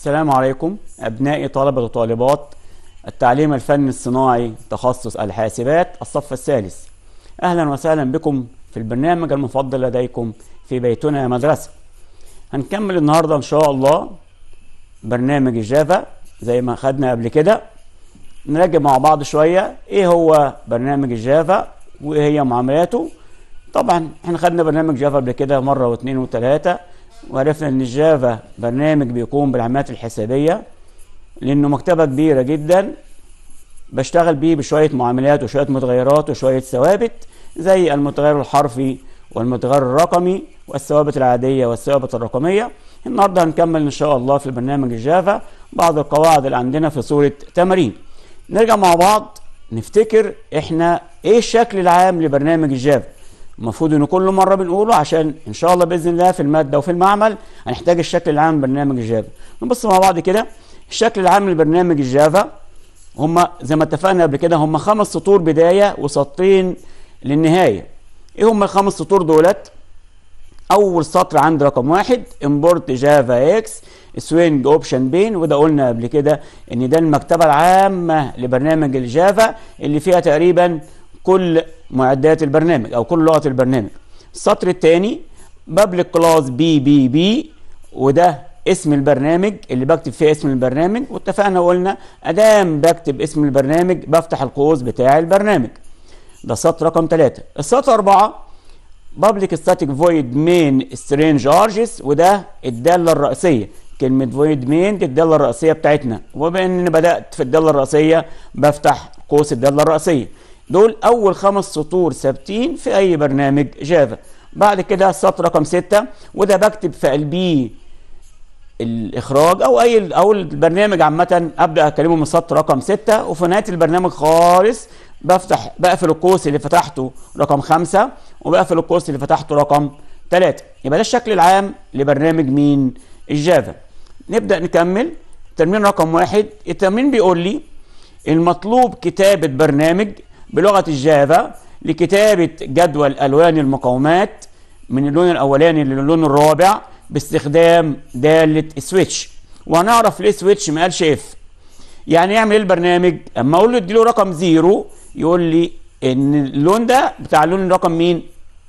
السلام عليكم أبنائي طلبة وطالبات التعليم الفني الصناعي تخصص الحاسبات الصف الثالث أهلا وسهلا بكم في البرنامج المفضل لديكم في بيتنا يا مدرسة هنكمل النهاردة إن شاء الله برنامج الجافا زي ما خدنا قبل كده نراجع مع بعض شوية إيه هو برنامج الجافا وإيه هي معاملاته طبعا إحنا خدنا برنامج جافا قبل كده مرة واثنين وثلاثة وعرفنا ان الجافا برنامج بيقوم بالعمليات الحسابيه لانه مكتبه كبيره جدا بشتغل بيه بشويه معاملات وشويه متغيرات وشويه ثوابت زي المتغير الحرفي والمتغير الرقمي والثوابت العاديه والثوابت الرقميه النهارده هنكمل ان شاء الله في برنامج الجافا بعض القواعد اللي عندنا في صوره تمارين نرجع مع بعض نفتكر احنا ايه الشكل العام لبرنامج الجافا المفروض انه كل مره بنقوله عشان ان شاء الله باذن الله في الماده وفي المعمل هنحتاج الشكل العام لبرنامج الجافا نبص مع بعض كده الشكل العام لبرنامج الجافا هم زي ما اتفقنا قبل كده هم خمس سطور بدايه وسطرين للنهايه ايه هم الخمس سطور دولت اول سطر عند رقم واحد امبورت جافا اكس سوينج اوبشن بين وده قلنا قبل كده ان ده المكتبه العامه لبرنامج الجافا اللي فيها تقريبا كل معدات البرنامج أو كل لغة البرنامج السطر الثاني بابليك كلاس بي بي بي وده اسم البرنامج اللي بكتب فيه اسم البرنامج واتفقنا وقلنا ادام بكتب اسم البرنامج بفتح القوس بتاع البرنامج ده السطر رقم ثلاثة السطر أربعة بابليك ستاتيك فويد مين سترينج ارجس وده الداله الرئيسيه كلمه فويد مين دي الداله الرئيسيه بتاعتنا وبما اني بدات في الداله الرئيسيه بفتح قوس الداله الرئيسيه دول أول خمس سطور ثابتين في أي برنامج جافا بعد كده السطر رقم ستة وده بكتب في قلبيه الإخراج أو أي أو البرنامج عامة أبدأ أكلمه من السطر رقم ستة وفي نهاية البرنامج خالص بفتح بقفل القوس اللي فتحته رقم خمسة وبقفل القوس اللي فتحته رقم ثلاثة يبقى ده الشكل العام لبرنامج مين الجافا نبدأ نكمل تمرين رقم واحد التمرين بيقول لي المطلوب كتابة برنامج بلغة الجافا لكتابة جدول ألوان المقاومات من اللون الأولاني للون الرابع باستخدام دالة سويتش وهنعرف ليه سويتش ما قالش اف يعني يعمل ايه البرنامج اما اقول له اديله رقم زيرو يقول لي ان اللون ده بتاع اللون رقم مين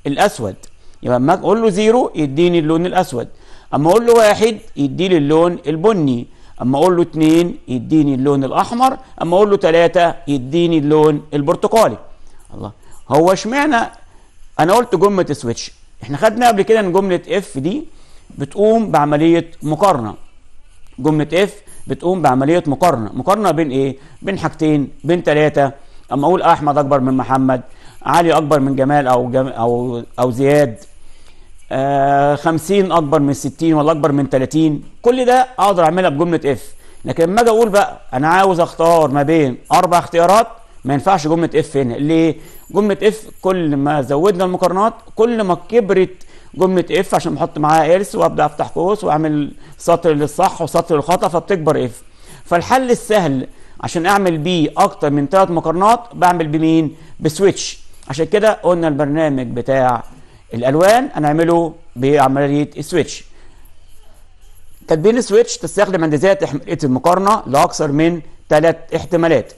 الاسود يبقى اما اقول له زيرو يديني اللون الاسود اما اقول له واحد يديني اللون البني اما اقول له اثنين يديني اللون الاحمر اما اقول له ثلاثه يديني اللون البرتقالي الله هو اشمعنى انا قلت جمله سويتش احنا خدنا قبل كده ان جمله اف دي بتقوم بعمليه مقارنه جمله اف بتقوم بعمليه مقارنه مقارنه بين ايه بين حاجتين بين ثلاثه اما اقول احمد اكبر من محمد علي اكبر من جمال او جم... او او زياد آه 50 اكبر من 60 ولا اكبر من 30 كل ده اقدر اعملها بجمله اف لكن لما اجي اقول بقى انا عاوز اختار ما بين اربع اختيارات ما ينفعش جمله اف هنا ليه جمله اف كل ما زودنا المقارنات كل ما كبرت جمله اف عشان بحط معاها ارث وابدا افتح قوس واعمل سطر للصح وسطر للخطا فبتكبر اف فالحل السهل عشان اعمل بيه اكتر من ثلاث مقارنات بعمل بمين بسويتش عشان كده قلنا البرنامج بتاع الالوان هنعمله بعمليه السويتش تدبير السويتش تستخدم عند ذات احتماليه المقارنه لاكثر من ثلاث احتمالات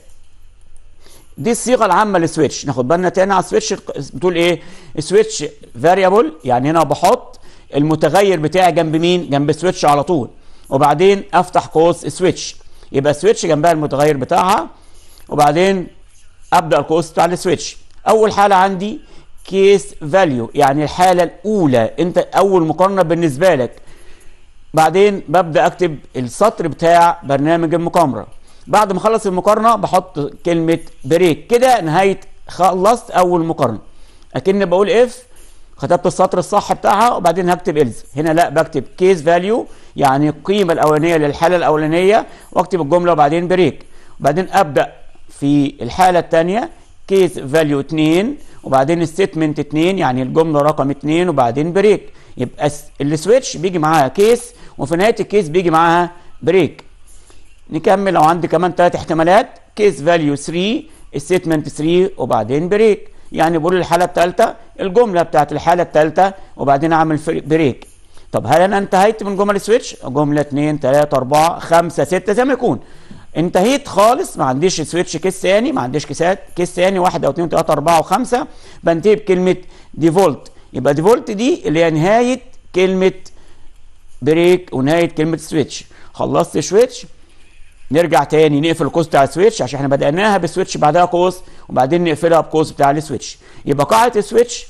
دي الصيغه العامه للسويتش ناخد بالنا تاني على السويتش بتقول ايه سويتش فاريبل يعني هنا بحط المتغير بتاعي جنب مين جنب السويتش على طول وبعدين افتح قوس سويتش يبقى السويتش جنبها المتغير بتاعها وبعدين ابدا القوس بتاع السويتش اول حاله عندي كيس فاليو يعني الحاله الاولى انت اول مقارنه بالنسبه لك بعدين ببدا اكتب السطر بتاع برنامج المقامره بعد ما اخلص المقارنه بحط كلمه بريك كده نهايه خلصت اول مقارنه اكن بقول اف كتبت السطر الصح بتاعها وبعدين هكتب الز هنا لا بكتب كيس فاليو يعني القيمه الاولانيه للحاله الاولانيه واكتب الجمله وبعدين بريك وبعدين ابدا في الحاله الثانيه كيس فاليو 2 وبعدين الستمنت 2 يعني الجمله رقم 2 وبعدين بريك يبقى السويتش بيجي معاها كيس وفي نهايه الكيس بيجي معاها بريك نكمل لو عندي كمان ثلاث احتمالات كيس فاليو 3 الستمنت 3 وبعدين بريك يعني بقول الحاله الثالثه الجمله بتاعت الحاله الثالثه وبعدين اعمل بريك طب هل انا انتهيت من جمل السويتش جمله 2 3 4 5 6 زي ما يكون انتهيت خالص ما عنديش سويتش كيس ثاني ما عنديش كيسات كيس ثاني واحد او اثنين 4 اربعه وخمسه بنتهي بكلمه ديفولت يبقى ديفولت دي اللي هي نهايه كلمه بريك ونهايه كلمه سويتش خلصت سويتش نرجع تاني نقفل القوس بتاع السويتش عشان احنا بدأناها بسويتش بعدها قوس وبعدين نقفلها بقوس بتاع السويتش يبقى قاعدة السويتش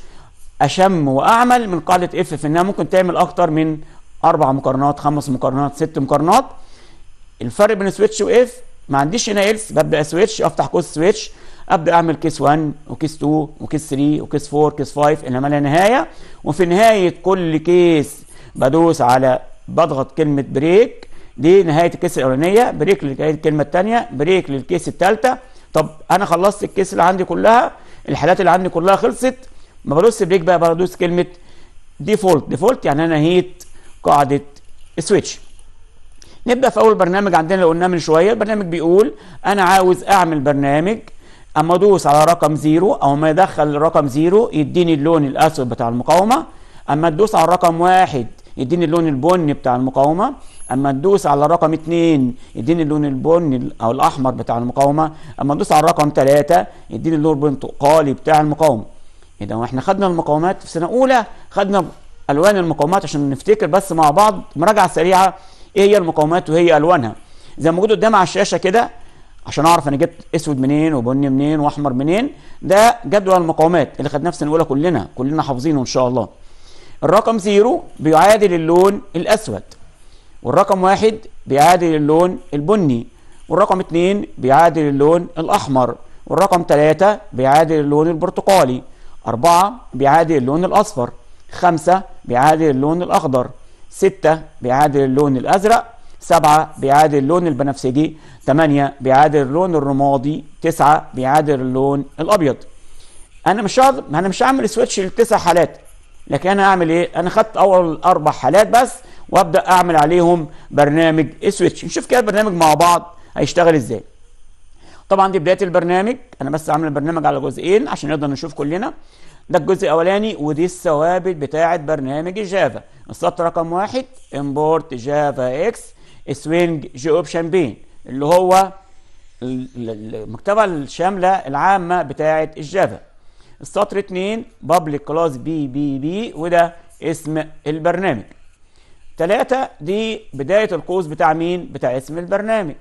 أشم وأعمل من قاعدة اف في إنها ممكن تعمل أكتر من أربع مقارنات خمس مقارنات ست مقارنات الفرق بين سويتش واف ما عنديش هنا ايلس ببدا سويتش افتح قوس سويتش ابدا اعمل كيس 1 وكيس 2 وكيس 3 وكيس 4 كيس 5 انما لا نهايه وفي نهايه كل كيس بدوس على بضغط كلمه بريك دي نهايه الكيس الاولانيه بريك للكلمه الثانيه بريك للكيس الثالثه طب انا خلصت الكيس اللي عندي كلها الحالات اللي عندي كلها خلصت ما بدوس بريك بقى بدوس كلمه ديفولت ديفولت يعني انا نهيت قاعده سويتش نبدأ في أول برنامج عندنا اللي قلناه من شوية البرنامج بيقول أنا عاوز أعمل برنامج أما أدوس على رقم زيرو أو ما يدخل رقم زيرو يديني اللون الأسود بتاع المقاومة أما تدوس على رقم واحد يديني اللون البني بتاع المقاومة اما تدوس على رقم اثنين يديني اللون البني او الاحمر بتاع المقاومه اما تدوس على رقم ثلاثه يديني اللون البرتقالي بتاع المقاومه اذا احنا خدنا المقاومات في سنه اولى خدنا الوان المقاومات عشان نفتكر بس مع بعض مراجعه سريعه ايه هي المقاومات وهي الوانها زي ما موجود قدام على الشاشه كده عشان اعرف انا جبت اسود منين وبني منين واحمر منين ده جدول المقاومات اللي خدناه في سنه اولى كلنا كلنا حافظينه ان شاء الله الرقم زيرو بيعادل اللون الاسود والرقم واحد بيعادل اللون البني والرقم اتنين بيعادل اللون الاحمر والرقم ثلاثة بيعادل اللون البرتقالي أربعة بيعادل اللون الأصفر خمسة بيعادل اللون الأخضر ستة بيعادل اللون الأزرق سبعة بيعادل اللون البنفسجي تمانية بيعادل اللون الرمادي تسعة بيعادل اللون الأبيض أنا مش هض... أنا مش هعمل سويتش للتسع حالات لكن أنا هعمل إيه؟ أنا خدت أول أربع حالات بس وأبدأ أعمل عليهم برنامج سويتش نشوف كده البرنامج مع بعض هيشتغل إزاي طبعا دي بداية البرنامج أنا بس عامل البرنامج على جزئين عشان نقدر نشوف كلنا ده الجزء الاولاني ودي الثوابت بتاعه برنامج الجافا السطر رقم واحد امبورت جافا اكس سوينج جي اوبشن بين اللي هو المكتبه الشامله العامه بتاعه الجافا السطر اتنين بابليك كلاس بي بي بي وده اسم البرنامج تلاتة دي بداية القوس بتاع مين؟ بتاع اسم البرنامج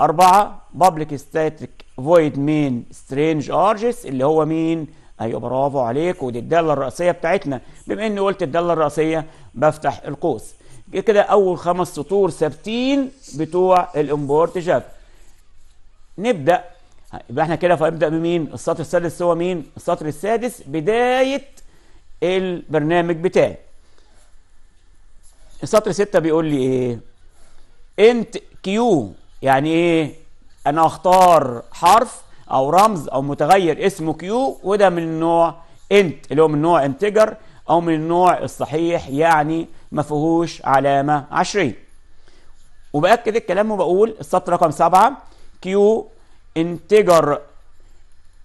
أربعة بابليك ستاتيك فويد مين سترينج أرجس اللي هو مين؟ ايوه برافو عليك ودي الداله الرئيسيه بتاعتنا بما اني قلت الداله الرئيسيه بفتح القوس كده اول خمس سطور ثابتين بتوع الامبورت جاب نبدا يبقى احنا كده فنبدا بمين السطر السادس هو مين السطر السادس بدايه البرنامج بتاعي السطر 6 بيقول لي ايه انت كيو يعني ايه انا اختار حرف او رمز او متغير اسمه كيو وده من النوع انت اللي هو من نوع انتجر او من النوع الصحيح يعني ما فيهوش علامه عشريه وباكد الكلام وبقول السطر رقم سبعة كيو انتجر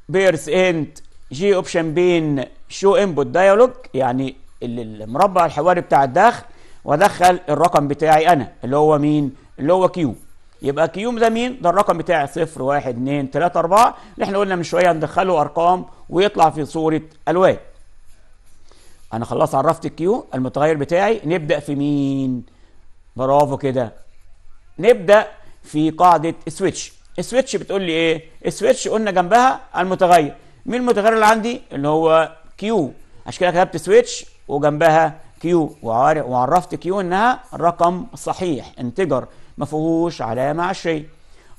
بيرس انت جي اوبشن بين شو انبوت دايالوج يعني المربع الحواري بتاع الدخل وادخل الرقم بتاعي انا اللي هو مين اللي هو كيو يبقى كيوم ده مين؟ ده الرقم بتاعي 0 1 2 3 4 اللي احنا قلنا من شويه هندخله ارقام ويطلع في صوره الوان. انا خلاص عرفت الكيو المتغير بتاعي نبدا في مين؟ برافو كده. نبدا في قاعده سويتش. السويتش بتقول لي ايه؟ السويتش قلنا جنبها المتغير. مين المتغير اللي عندي؟ اللي هو كيو. عشان كده كتبت سويتش وجنبها كيو وعرفت كيو انها رقم صحيح انتجر ما فيهوش علامه عشرية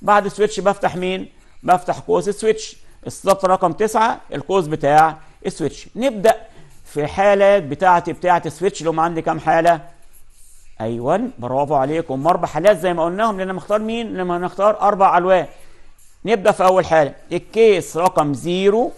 بعد السويتش بفتح مين بفتح قوس السويتش السطر رقم تسعة القوس بتاع السويتش نبدا في الحالات بتاعتي بتاعت السويتش اللي هم عندي كام حاله ايوه برافو عليكم اربع حالات زي ما قلناهم لان مختار مين لما هنختار اربع الوان نبدا في اول حاله الكيس رقم زيرو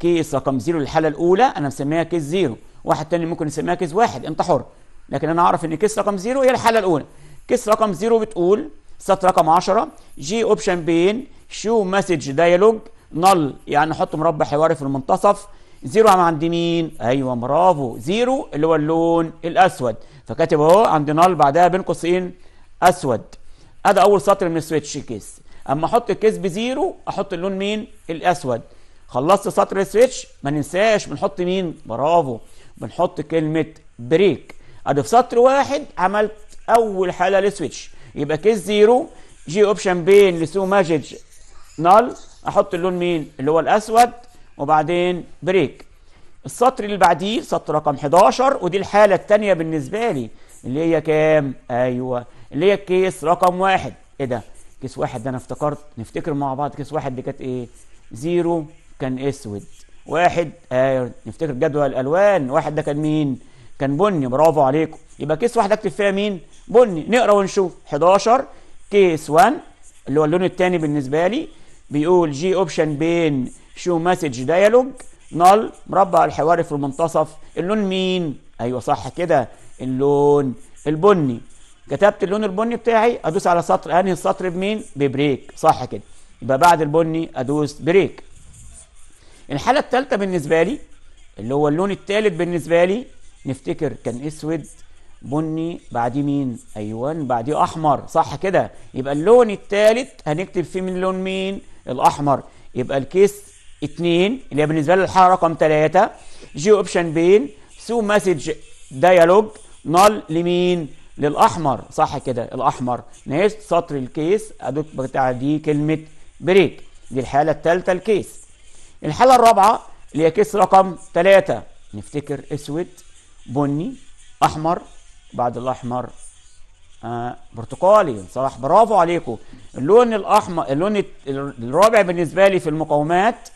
كيس رقم زيرو الحالة الاولى انا مسميها كيس زيرو واحد تاني ممكن يسميها كيس واحد انت حر لكن انا اعرف ان كيس رقم زيرو هي الحاله الاولى كيس رقم 0 بتقول سطر رقم 10 جي اوبشن بين شو مسج دايلوج نل يعني نحط مربع حواري في المنتصف زيرو عند مين؟ ايوه برافو زيرو اللي هو اللون الاسود فكاتب اهو عند نل بعدها بين قوسين اسود ادي اول سطر من السويتش كيس اما احط الكيس بزيرو احط اللون مين؟ الاسود خلصت سطر السويتش ما ننساش بنحط مين؟ برافو بنحط كلمه بريك ادي في سطر واحد عملت اول حاله للسويتش يبقى كيس زيرو جي اوبشن بين لسو ماجج نال احط اللون مين اللي هو الاسود وبعدين بريك السطر اللي بعديه سطر رقم 11 ودي الحاله الثانيه بالنسبه لي اللي هي كام ايوه اللي هي الكيس رقم واحد ايه ده كيس واحد ده انا افتكرت نفتكر مع بعض كيس واحد دي كانت ايه زيرو كان اسود واحد آه نفتكر جدول الالوان واحد ده كان مين كان بني برافو عليكم يبقى كيس واحد اكتب فيها مين بني نقرا ونشوف 11 كيس 1 اللي هو اللون الثاني بالنسبه لي بيقول جي اوبشن بين شو مسج ديالوج نال مربع الحواري في المنتصف اللون مين ايوه صح كده اللون البني كتبت اللون البني بتاعي ادوس على سطر انهي السطر بمين ببريك صح كده يبقى بعد البني ادوس بريك الحاله الثالثه بالنسبه لي اللي هو اللون الثالث بالنسبه لي نفتكر كان اسود بني بعديه مين ايوه بعديه احمر صح كده يبقى اللون الثالث هنكتب فيه من لون مين الاحمر يبقى الكيس اثنين اللي هي بالنسبه لي الحاله رقم ثلاثة جي اوبشن بين سو مسج ديالوج نال لمين للاحمر صح كده الاحمر نهايه سطر الكيس ادوك بتاع دي كلمه بريك دي الحاله الثالثه الكيس الحاله الرابعه اللي هي كيس رقم ثلاثة نفتكر اسود بني احمر بعد الاحمر آه برتقالي صلاح برافو عليكم اللون الاحمر اللون الرابع بالنسبه لي في المقاومات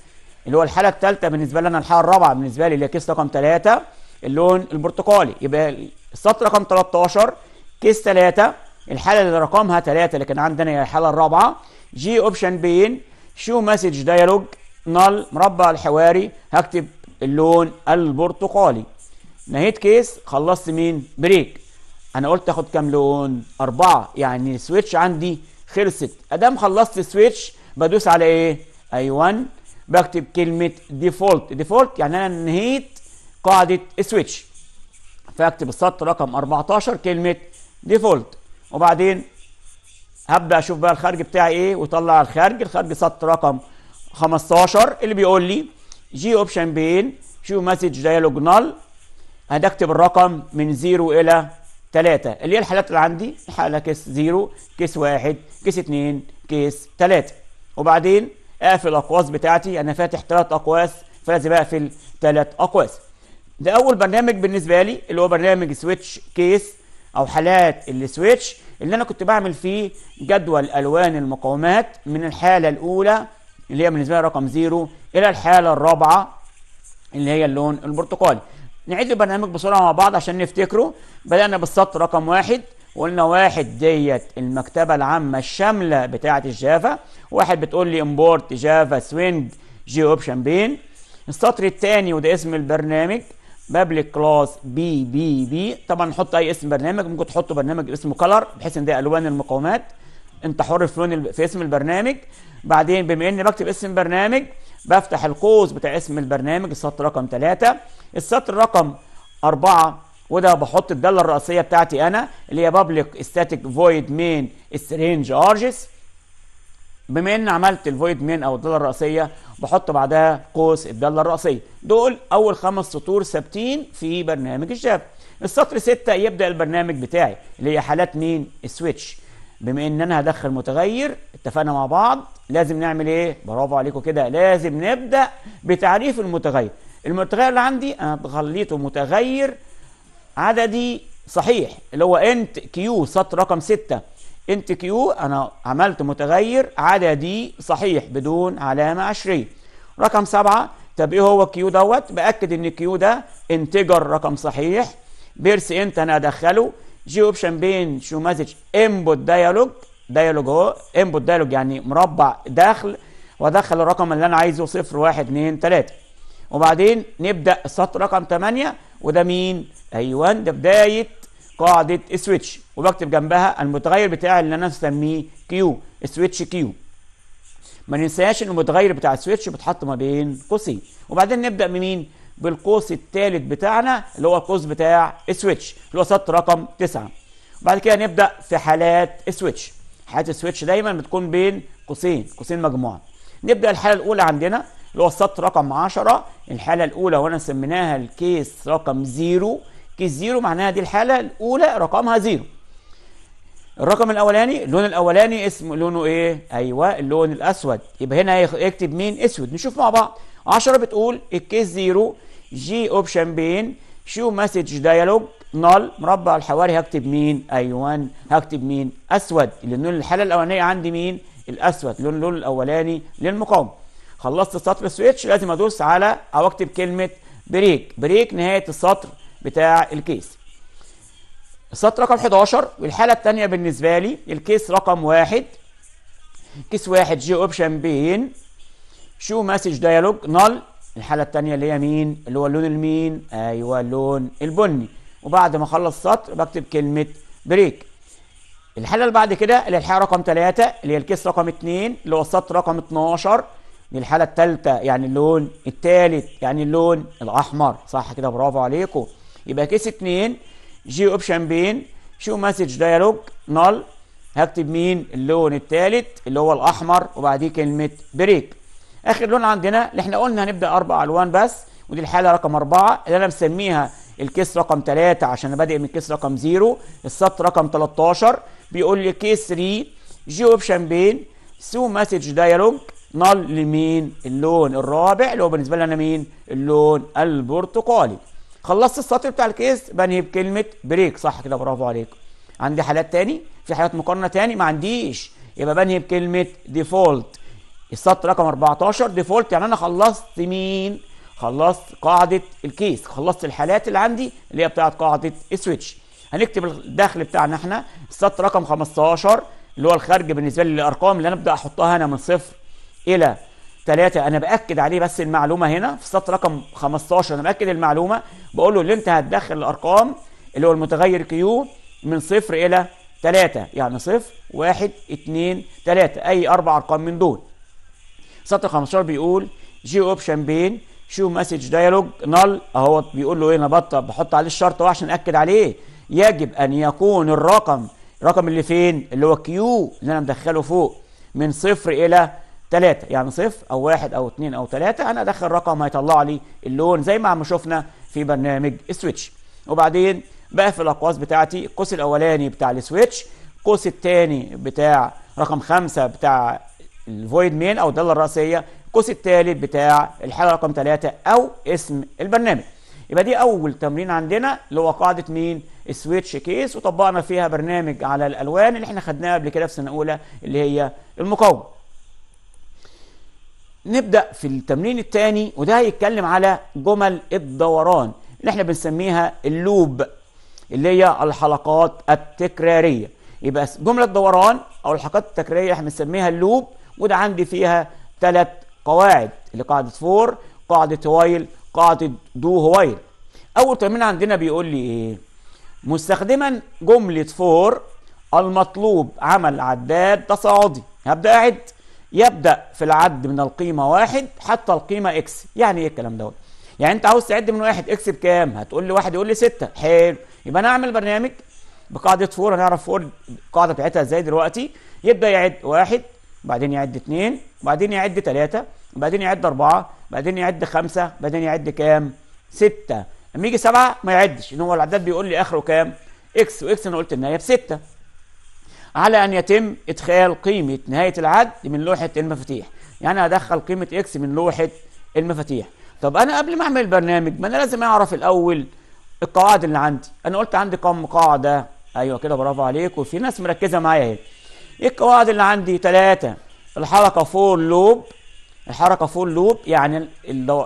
اللي هو الحاله الثالثه بالنسبه لي انا الحاله الرابعه بالنسبه لي اللي هي كيس رقم ثلاثه اللون البرتقالي يبقى السطر رقم 13 كيس ثلاثه الحاله اللي رقمها ثلاثه لكن عندنا هي الحاله الرابعه جي اوبشن بين شو مسج ديالوج نال مربع الحواري هكتب اللون البرتقالي نهيت كيس خلصت مين بريك انا قلت اخد كام لون اربعة يعني السويتش عندي خلصت ادام خلصت السويتش بدوس على ايه اي 1 بكتب كلمة ديفولت ديفولت يعني انا نهيت قاعدة السويتش فاكتب السطر رقم 14 كلمة ديفولت وبعدين هبدا اشوف بقى الخارج بتاعي ايه واطلع الخارج الخارج سطر رقم 15 اللي بيقول لي جي اوبشن بين شو مسج دايلوج نال هنكتب الرقم من 0 الى ثلاثة اللي هي الحالات اللي عندي الحالة كيس زيرو كيس واحد كيس اتنين كيس تلاتة وبعدين اقفل الاقواس بتاعتي انا فاتح ثلاث اقواس فلازم اقفل ثلاث اقواس ده اول برنامج بالنسبه لي اللي هو برنامج سويتش كيس او حالات السويتش اللي انا كنت بعمل فيه جدول الوان المقاومات من الحاله الاولى اللي هي بالنسبه لي رقم زيرو الى الحاله الرابعه اللي هي اللون البرتقالي نعيد البرنامج بسرعه مع بعض عشان نفتكره بدانا بالسطر رقم واحد وقلنا واحد ديت المكتبه العامه الشامله بتاعه الجافا واحد بتقول لي امبورت جافا سوينج جي اوبشن بين السطر الثاني وده اسم البرنامج بابليك كلاس بي بي بي طبعا نحط اي اسم برنامج ممكن تحطوا برنامج اسمه كلر بحيث ان ده الوان المقاومات انت حر في لون في اسم البرنامج بعدين بما اني بكتب اسم برنامج بفتح القوس بتاع اسم البرنامج السطر رقم 3 السطر رقم 4 وده بحط الداله الرئيسيه بتاعتي انا اللي هي بابليك ستاتيك فويد مين سترينج ارجس بما ان عملت الفويد مين او الداله الرئيسيه بحط بعدها قوس الداله الرئيسيه دول اول خمس سطور ثابتين في برنامج الجاب السطر 6 يبدا البرنامج بتاعي اللي هي حالات مين السويتش بما ان انا هدخل متغير اتفقنا مع بعض لازم نعمل ايه برافو عليكم كده لازم نبدا بتعريف المتغير المتغير اللي عندي انا خليته متغير عددي صحيح اللي هو انت كيو سطر رقم 6 انت كيو انا عملت متغير عددي صحيح بدون علامه عشريه رقم 7 طب ايه هو الكيو دوت باكد ان الكيو ده انتجر رقم صحيح بيرس انت انا ادخله جي اوبشن بين شو مسج انبوت ديالوج ديالوج اهو انبوت ديالوج يعني مربع داخل وادخل الرقم اللي انا عايزه 0 1 2 3 وبعدين نبدا السطر رقم 8 وده مين؟ ايوه ده بدايه قاعده سويتش وبكتب جنبها المتغير بتاعي اللي انا مسميه كيو سويتش كيو ما ننساش ان المتغير بتاع السويتش بيتحط ما بين قوسين وبعدين نبدا بمين؟ بالقوس الثالث بتاعنا اللي هو القوس بتاع السويتش اللي هو سطر رقم 9 بعد كده نبدا في حالات السويتش حالات السويتش دايما بتكون بين قوسين قوسين مجموعه نبدا الحاله الاولى عندنا اللي هو السطر رقم 10 الحاله الاولى وانا سميناها الكيس رقم 0 كيس 0 معناها دي الحاله الاولى رقمها 0 الرقم الاولاني اللون الاولاني اسمه لونه ايه ايوه اللون الاسود يبقى هنا يكتب مين اسود نشوف مع بعض 10 بتقول الكيس 0 جي اوبشن بين شو مسج ديالوج نال مربع الحواري هكتب مين ايوان هكتب مين اسود لان الحاله الاولانيه عندي مين الاسود لون اللون الاولاني للمقاومه خلصت السطر السويتش لازم ادوس على او اكتب كلمه بريك بريك نهايه السطر بتاع الكيس السطر رقم 11 والحاله الثانيه بالنسبه لي الكيس رقم واحد كيس واحد جي اوبشن بين شو مسج ديالوج نال الحالة الثانية اللي هي مين اللي هو اللون المين ايوه اللون البني وبعد ما اخلص سطر بكتب كلمة بريك الحالة اللي بعد كده الإلحاق رقم 3 اللي هي الكيس رقم 2 اللي هو السطر رقم 12 الحالة الثالثة يعني اللون الثالث يعني اللون الأحمر صح كده برافو عليكم يبقى كيس اتنين جي اوبشن بين شو مسج دايالوج نال هكتب مين اللون الثالث اللي هو الأحمر وبعديه كلمة بريك اخر لون عندنا اللي احنا قلنا هنبدا اربع الوان بس ودي الحاله رقم اربعه اللي انا مسميها الكيس رقم ثلاثه عشان انا بادئ من الكيس رقم زيرو السطر رقم 13 بيقول لي كيس 3 جيوب شامبين سو مسج دايالوج نال لمين؟ اللون الرابع اللي هو بالنسبه لي انا مين؟ اللون البرتقالي. خلصت السطر بتاع الكيس بنهي بكلمه بريك صح كده برافو عليك. عندي حالات تاني؟ في حالات مقارنه تاني؟ ما عنديش يبقى بنهي بكلمه ديفولت السطر رقم 14 ديفولت يعني انا خلصت مين خلصت قاعده الكيس خلصت الحالات اللي عندي اللي هي بتاعت قاعده السويتش هنكتب الدخل بتاعنا احنا السطر رقم 15 اللي هو الخارج بالنسبه لي للارقام اللي انا ابدا احطها هنا من صفر الى ثلاثه انا باكد عليه بس المعلومه هنا في السطر رقم 15 انا باكد المعلومه بقول له اللي انت هتدخل الارقام اللي هو المتغير كيو من صفر الى ثلاثه يعني صفر واحد اثنين ثلاثه اي اربع ارقام من دول سطر 15 بيقول جي اوبشن بين شو مسج دايلوج نال اهو بيقول له ايه انا بحط عليه الشرط اهو عشان اكد عليه يجب ان يكون الرقم الرقم اللي فين اللي هو كيو اللي انا مدخله فوق من صفر الى ثلاثة يعني صفر او واحد او اثنين او ثلاثة انا ادخل رقم هيطلع لي اللون زي ما عم شفنا في برنامج سويتش وبعدين بقفل الاقواس بتاعتي القوس الاولاني بتاع السويتش القوس الثاني بتاع رقم خمسة بتاع الفويد مين او الداله الراسيه القوس الثالث بتاع الحاله رقم ثلاثه او اسم البرنامج يبقى دي اول تمرين عندنا اللي هو قاعده مين سويتش كيس وطبقنا فيها برنامج على الالوان اللي احنا خدناها قبل كده في سنه اولى اللي هي المقاومه نبدا في التمرين الثاني وده هيتكلم على جمل الدوران اللي احنا بنسميها اللوب اللي هي الحلقات التكراريه يبقى جمله الدوران او الحلقات التكراريه احنا بنسميها اللوب وده عندي فيها ثلاث قواعد اللي قاعدة فور قاعدة وايل قاعدة دو وايل أول تمرين عندنا بيقول لي إيه مستخدما جملة فور المطلوب عمل عداد تصاعدي هبدأ أعد يبدأ في العد من القيمة واحد حتى القيمة إكس يعني إيه الكلام دوت يعني أنت عاوز تعد من واحد إكس بكام هتقول لي واحد يقول لي ستة حلو يبقى أنا أعمل برنامج بقاعدة فور هنعرف فور القاعدة بتاعتها إزاي دلوقتي يبدأ يعد واحد بعدين يعد اثنين وبعدين يعد ثلاثة وبعدين يعد أربعة بعدين يعد خمسة بعدين يعد كام ستة لما يجي سبعة ما يعدش إن هو العداد بيقول لي آخره كام إكس وإكس أنا قلت النهاية بستة على أن يتم إدخال قيمة نهاية العد من لوحة المفاتيح يعني هدخل قيمة إكس من لوحة المفاتيح طب أنا قبل ما أعمل البرنامج ما أنا لازم أعرف الأول القواعد اللي عندي أنا قلت عندي كم قاعدة أيوه كده برافو عليك وفي ناس مركزة معايا اهي القواعد اللي عندي ثلاثة الحركة فور لوب الحركة فور لوب يعني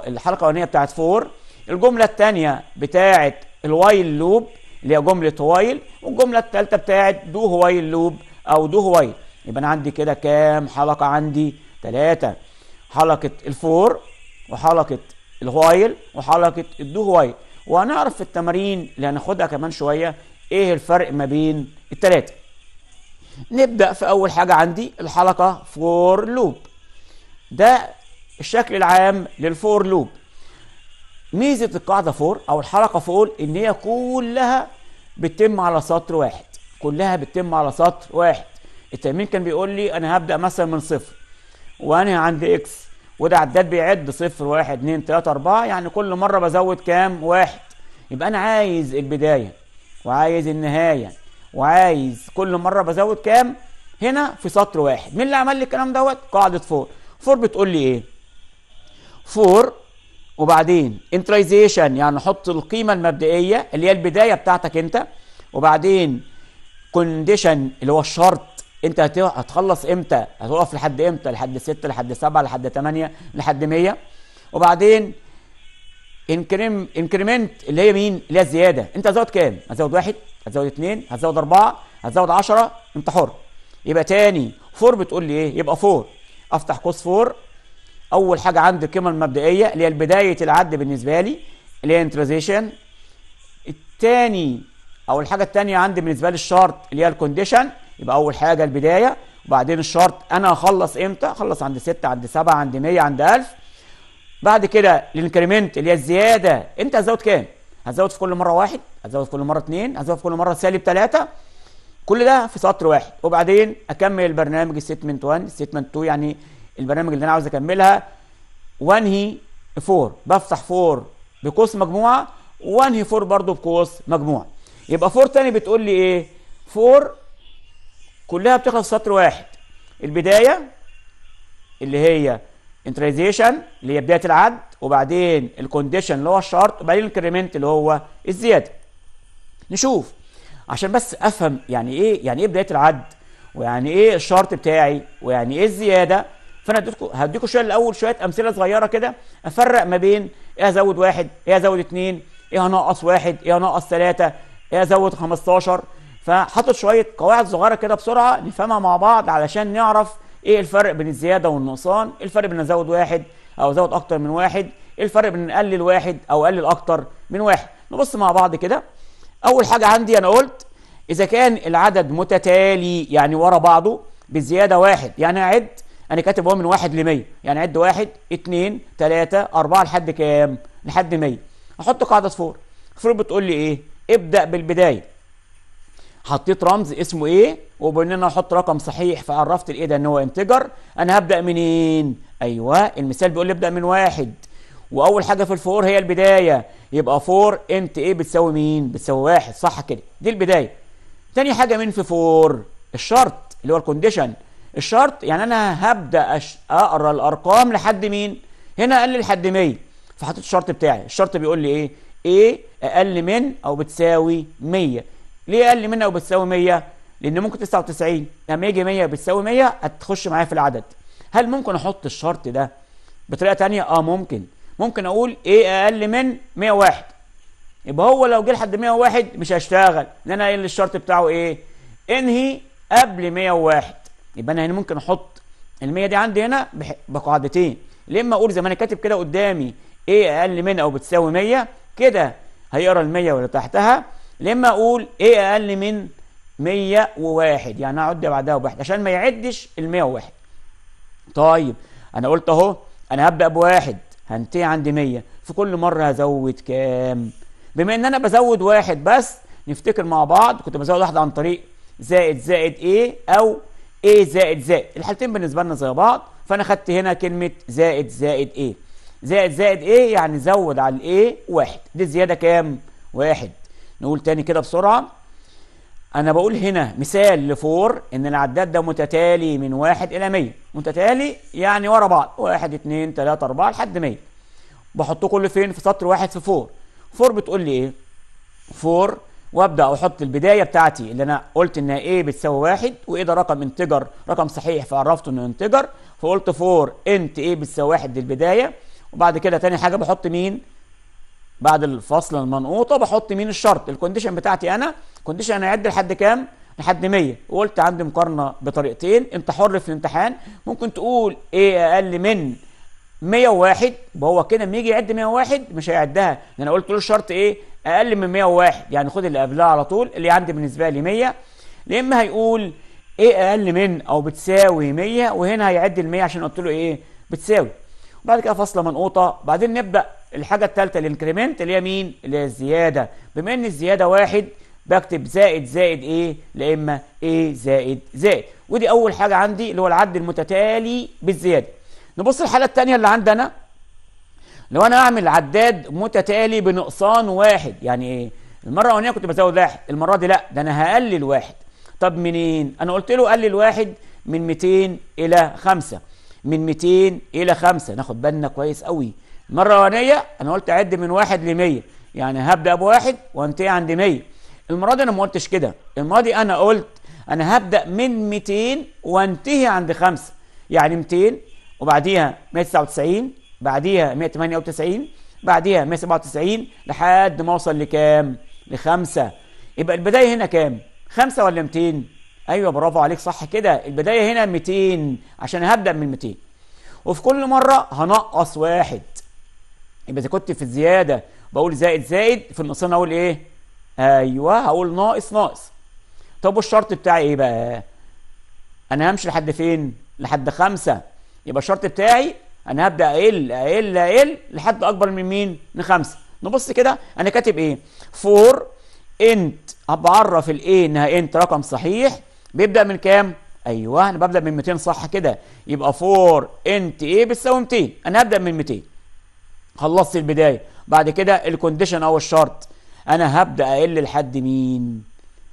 الحركة الأولانية بتاعت فور الجملة الثانية بتاعت الوايل لوب اللي هي جملة وايل والجملة الثالثة بتاعت دو وايل لوب أو دو وايل يبقى أنا عندي كده كام حلقة عندي ثلاثة حلقة الفور وحلقة الوايل وحلقة الدو وايل وهنعرف في التمارين اللي هناخدها كمان شوية إيه الفرق ما بين الثلاثة نبدأ في أول حاجة عندي الحلقة فور لوب ده الشكل العام للفور لوب ميزة القاعدة فور أو الحلقة فور إن هي كلها بتتم على سطر واحد كلها بتتم على سطر واحد التأمين كان بيقول لي أنا هبدأ مثلا من صفر وأنا عند إكس وده عداد بيعد صفر واحد اتنين تلاتة أربعة يعني كل مرة بزود كام واحد يبقى أنا عايز البداية وعايز النهاية وعايز كل مره بزود كام هنا في سطر واحد مين اللي عمل لي الكلام دوت قاعده فور فور بتقول لي ايه فور وبعدين انترايزيشن يعني حط القيمه المبدئيه اللي هي البدايه بتاعتك انت وبعدين كونديشن اللي هو الشرط انت هتخلص امتى هتقف لحد امتى لحد 6 لحد 7 لحد 8 لحد 100 وبعدين انكريم انكريمنت اللي هي مين اللي هي الزياده انت هتزود كام هتزود واحد هتزود 2 هتزود 4 هتزود 10 انت حر يبقى تاني 4 بتقول لي ايه يبقى 4 افتح قوس 4 اول حاجه عندي القيمه المبدئيه اللي هي بدايه العد بالنسبه لي اللي هي انترزيشن التاني او الحاجه الثانيه عندي بالنسبه لي الشرط اللي هي الكونديشن يبقى اول حاجه البدايه وبعدين الشرط انا هخلص امتى اخلص عند 6 عند 7 عند 100 عند 1000 بعد كده الانكريمنت اللي هي الزياده انت هتزود كام هزود في كل مره واحد هزود في كل مره اثنين هزود في كل مره سالب ثلاثه كل ده في سطر واحد وبعدين اكمل البرنامج ستمنت 1 ستمنت 2 يعني البرنامج اللي انا عاوز اكملها وانهي 4 بفتح 4 بقوس مجموعه وانهي 4 برضو بقوس مجموعه يبقى 4 ثاني بتقول لي ايه 4 كلها بتخلص سطر واحد البدايه اللي هي انتريزيشن اللي هي بدايه العد وبعدين الكونديشن اللي هو الشرط وبعدين الكريمنت اللي هو الزياده نشوف عشان بس افهم يعني ايه يعني ايه بدايه العد ويعني ايه الشرط بتاعي ويعني ايه الزياده فانا هديكم هديكم شويه الاول شويه امثله صغيره كده افرق ما بين ايه هزود واحد ايه هزود اثنين ايه هنقص واحد ايه هنقص ثلاثه ايه هزود 15 فحاطط شويه قواعد صغيره كده بسرعه نفهمها مع بعض علشان نعرف ايه الفرق بين الزياده والنقصان الفرق بين ازود واحد او ازود اكتر من واحد الفرق بين اقلل واحد او اقلل اكتر من واحد نبص مع بعض كده اول حاجه عندي انا قلت اذا كان العدد متتالي يعني ورا بعضه بزياده واحد يعني اعد انا كاتب اهو من واحد ل 100 يعني اعد واحد اثنين ثلاثه اربعه لحد كام؟ لحد 100 احط قاعده فور فور بتقول لي ايه؟ ابدا بالبدايه حطيت رمز اسمه ايه وبان انا احط رقم صحيح فعرفت الايه ده ان هو انتجر انا هبدا منين ايوه المثال بيقول لي ابدا من واحد واول حاجه في الفور هي البدايه يبقى فور انت ايه بتساوي مين بتساوي واحد صح كده دي البدايه تاني حاجه مين في فور الشرط اللي هو الكونديشن الشرط يعني انا هبدا أش... اقرا الارقام لحد مين هنا اقل لحد 100 فحطيت الشرط بتاعي الشرط بيقول لي ايه ايه اقل من او بتساوي 100 ليه اقل منها وبتساوي 100 لان ممكن 99 لما يجي 100 بتساوي 100 هتخش معايا في العدد هل ممكن احط الشرط ده بطريقه ثانيه اه ممكن ممكن اقول ايه اقل من 101 يبقى هو لو جه لحد 101 مش هيشتغل لان انا قايل الشرط بتاعه ايه انهي قبل 101 يبقى انا هنا ممكن احط ال 100 دي عندي هنا بقاعدتين لما اقول زي ما انا كاتب كده قدامي ايه اقل من او بتساوي 100 كده هيقرا ال 100 واللي تحتها لما اقول ايه اقل من 101 يعني هعد بعدها بواحد عشان ما يعدش ال 101 طيب انا قلت اهو انا هبدا بواحد هنتهي عند 100 في كل مره هزود كام بما ان انا بزود واحد بس نفتكر مع بعض كنت بزود واحد عن طريق زائد زائد ايه او ايه زائد زائد الحالتين بالنسبه لنا زي بعض فانا خدت هنا كلمه زائد زائد ايه زائد زائد ايه يعني زود على الايه واحد دي الزياده كام واحد نقول تاني كده بسرعة أنا بقول هنا مثال لفور إن العداد ده متتالي من واحد إلى مية متتالي يعني ورا بعض واحد اتنين تلاتة أربعة لحد مية بحطه كله فين في سطر واحد في فور فور بتقول لي إيه فور وابدا احط البدايه بتاعتي اللي انا قلت إنها ايه بتساوي واحد وايه ده رقم انتجر رقم صحيح فعرفت انه انتجر فقلت فور انت ايه بتساوي واحد للبداية وبعد كده تاني حاجه بحط مين بعد الفصل المنقوطه بحط مين الشرط الكونديشن بتاعتي انا كونديشن انا اعد لحد كام لحد 100 وقلت عندي مقارنه بطريقتين انت حر في الامتحان ممكن تقول ايه اقل من 101 وهو كده لما يجي يعد 101 مش هيعدها انا قلت له الشرط ايه اقل من 101 يعني خد اللي قبلها على طول اللي عندي بالنسبه لي 100 يا اما هيقول ايه اقل من او بتساوي 100 وهنا هيعد ال 100 عشان قلت له ايه بتساوي وبعد كده فاصله منقوطه بعدين نبدا الحاجة التالتة الانكريمنت اللي هي مين؟ اللي هي الزيادة بما ان الزيادة واحد بكتب زائد زائد ايه؟ لا اما ايه زائد زائد ودي اول حاجة عندي اللي هو العد المتتالي بالزيادة نبص الحالة التانية اللي عندنا لو انا اعمل عداد متتالي بنقصان واحد يعني ايه؟ المرة الأولانية كنت بزود واحد المرة دي لا ده انا هقلل واحد طب منين؟ انا قلت له قلل واحد من 200 إلى 5 من 200 إلى 5 ناخد بالنا كويس قوي مرة أولانية أنا قلت أعد من واحد لمية يعني هبدأ بواحد وأنتهي عند مية المرة دي أنا ما قلتش كده المرة دي أنا قلت أنا هبدأ من 200 وأنتهي عند خمسة يعني 200 وبعديها 199 بعديها 198 بعديها 197 لحد ما أوصل لكام؟ لخمسة يبقى البداية هنا كام؟ خمسة ولا 200؟ أيوه برافو عليك صح كده البداية هنا 200 عشان هبدأ من 200 وفي كل مرة هنقص واحد يبقى اذا كنت في الزياده بقول زائد زائد في النقصان اقول ايه ايوه هقول ناقص ناقص طب والشرط بتاعي ايه بقى انا همشي لحد فين لحد خمسة يبقى الشرط بتاعي انا هبدا اقل اقل اقل لحد اكبر من مين من خمسة نبص كده انا كاتب ايه فور انت بعرف الايه انها انت رقم صحيح بيبدا من كام ايوه انا ببدا من 200 صح كده يبقى 4 انت ايه بتساوي 200 انا هبدا من 200 خلصت البداية بعد كده الكونديشن أو الشرط أنا هبدأ أقل لحد مين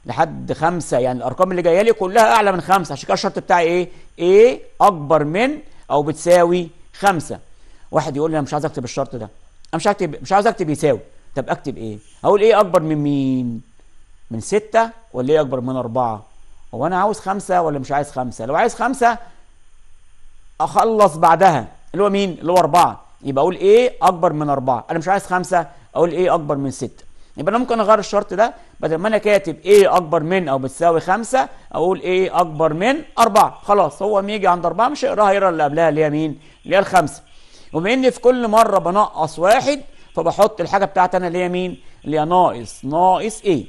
لحد خمسة يعني الأرقام اللي جاية لي كلها أعلى من خمسة عشان كده الشرط بتاعي إيه إيه أكبر من أو بتساوي خمسة واحد يقول لي أنا مش عايز أكتب الشرط ده أنا مش اكتب مش عايز أكتب يساوي طب أكتب إيه أقول إيه أكبر من مين من ستة ولا إيه أكبر من أربعة هو أنا عاوز خمسة ولا مش عايز خمسة لو عايز خمسة أخلص بعدها اللي هو مين اللي هو أربعة يبقى اقول ايه اكبر من أربعة انا مش عايز خمسة اقول ايه اكبر من ستة يبقى انا ممكن اغير الشرط ده بدل ما انا كاتب ايه اكبر من او بتساوي خمسة اقول ايه اكبر من أربعة خلاص هو لما يجي عند أربعة مش هيقراها هيقرا اللي قبلها اللي هي مين اللي هي الخمسة وبما ان في كل مرة بنقص واحد فبحط الحاجة بتاعتي انا اللي هي مين اللي هي ناقص ناقص ايه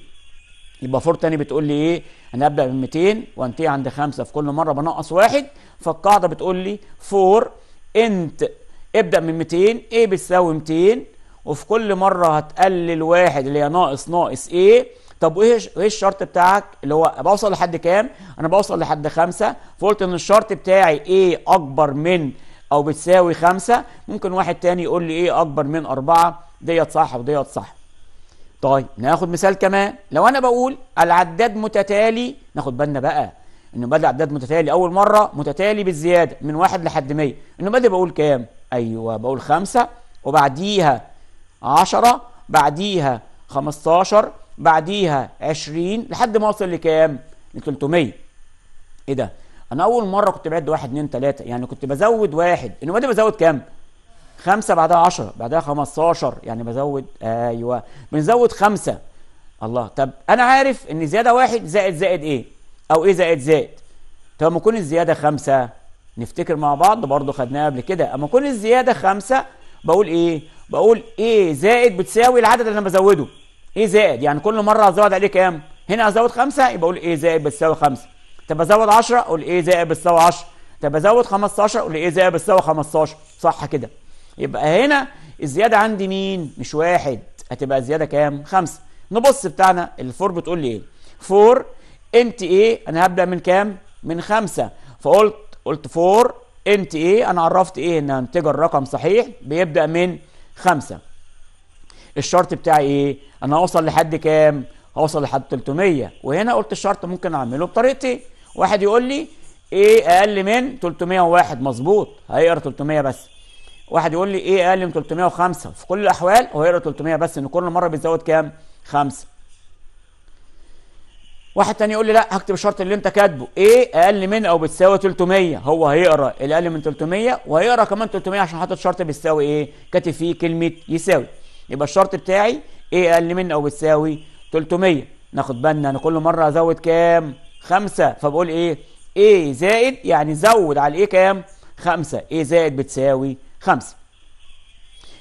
يبقى فور تاني بتقول لي ايه انا ابدا من 200 وانتهي عند خمسة في كل مره بنقص واحد فالقاعده بتقول لي فور انت ابدأ من 200 A بتساوي 200 وفي كل مرة هتقلل واحد اللي هي ناقص ناقص A طب وايه ايه الشرط بتاعك اللي هو بوصل لحد كام؟ انا بوصل لحد خمسة فقلت ان الشرط بتاعي ايه اكبر من او بتساوي خمسة ممكن واحد تاني يقول لي ايه اكبر من أربعة ديت صح وديت صح طيب ناخد مثال كمان لو انا بقول العداد متتالي ناخد بالنا بقى انه بدل عداد متتالي اول مره متتالي بالزياده من واحد لحد 100 انه بدل بقول كام ايوه بقول خمسة وبعديها 10 بعديها 15 بعديها 20 لحد ما اوصل لكام ل 300 ايه ده انا اول مره كنت بعد 1 2 3 يعني كنت بزود واحد انه بدل بزود كام خمسة بعدها 10 بعدها 15 يعني بزود ايوه بنزود خمسة الله طب انا عارف ان زياده واحد زائد زائد ايه أو إيه زائد زائد طب أما تكون الزيادة خمسة نفتكر مع بعض برضه خدناها قبل كده أما يكون الزيادة خمسة بقول إيه؟ بقول إيه زائد بتساوي العدد اللي أنا بزوده إيه زائد يعني كل مرة هزود عليه كام؟ هنا أزود خمسة يبقى أقول إيه زائد بتساوي خمسة طب أزود 10 أقول إيه زائد بتساوي 10 طب أزود 15 أقول إيه زائد بتساوي 15 صح كده يبقى هنا الزيادة عندي مين؟ مش واحد هتبقى الزيادة كام؟ خمسة نبص بتاعنا الفور بتقول لي إيه؟ فور انت ايه انا هبدا من كام من خمسة فقلت قلت فور انت ايه انا عرفت ايه ان انتج الرقم صحيح بيبدا من خمسة الشرط بتاعي ايه انا هوصل لحد كام هوصل لحد 300 وهنا قلت الشرط ممكن اعمله بطريقتي واحد يقول لي ايه اقل من 301 مظبوط هيقرا 300 بس واحد يقول لي ايه اقل من 305 في كل الاحوال هو هيقرا 300 بس ان كل مره بيزود كام 5 واحد تاني يقول لي لا هكتب الشرط اللي انت كاتبه ايه اقل من او بتساوي 300 هو هيقرا الاقل من 300 وهيقرا كمان 300 عشان حاطط شرط بيساوي ايه كاتب فيه كلمه يساوي يبقى الشرط بتاعي ايه اقل من او بتساوي 300 ناخد بالنا انا كل مره ازود كام 5 فبقول ايه ايه زائد يعني زود على ايه كام 5 ايه زائد بتساوي 5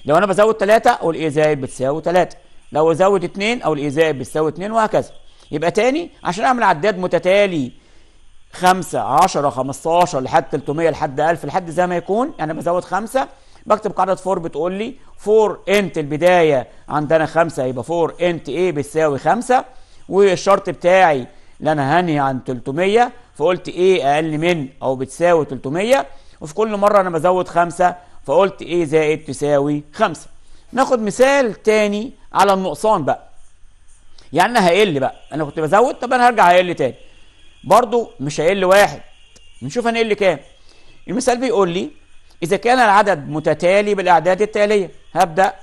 لو انا بزود 3 اقول ايه زائد بتساوي 3 لو ازود 2 اقول ايه زائد بتساوي 2 وهكذا يبقى تاني عشان اعمل عداد متتالي 5 10 15 لحد 300 لحد 1000 لحد زي ما يكون يعني بزود 5 بكتب قاعده فور بتقول لي فور انت البدايه عندنا 5 يبقى فور انت ايه بتساوي 5 والشرط بتاعي اللي انا هنهي عن 300 فقلت ايه اقل من او بتساوي 300 وفي كل مره انا بزود 5 فقلت ايه زائد تساوي 5 ناخد مثال تاني على النقصان بقى يعني انا هيقل بقى انا كنت بزود طب انا هرجع هيقل تاني برضو مش هيقل واحد نشوف هنقل كام المثال بيقول لي اذا كان العدد متتالي بالاعداد التاليه هبدا